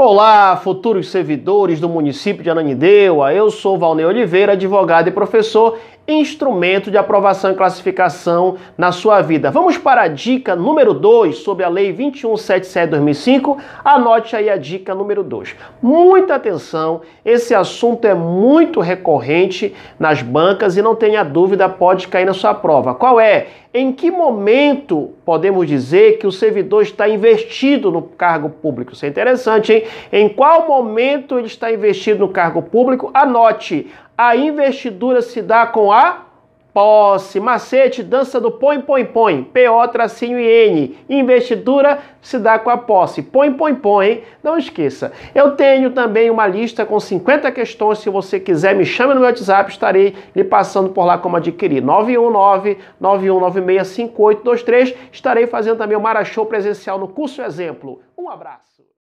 Olá, futuros servidores do município de Ananindeua. Eu sou Valnei Oliveira, advogado e professor, instrumento de aprovação e classificação na sua vida. Vamos para a dica número 2 sobre a Lei 2177/2005. Anote aí a dica número 2. Muita atenção, esse assunto é muito recorrente nas bancas e não tenha dúvida, pode cair na sua prova. Qual é? Em que momento podemos dizer que o servidor está investido no cargo público? Isso é interessante, hein? em qual momento ele está investido no cargo público. Anote, a investidura se dá com a posse, macete, dança do põe, põe, põe, o tracinho e N, investidura se dá com a posse, põe, põe, põe, não esqueça. Eu tenho também uma lista com 50 questões, se você quiser me chame no meu WhatsApp, estarei lhe passando por lá como adquirir, 919-9196-5823, estarei fazendo também o Mara presencial no curso Exemplo. Um abraço!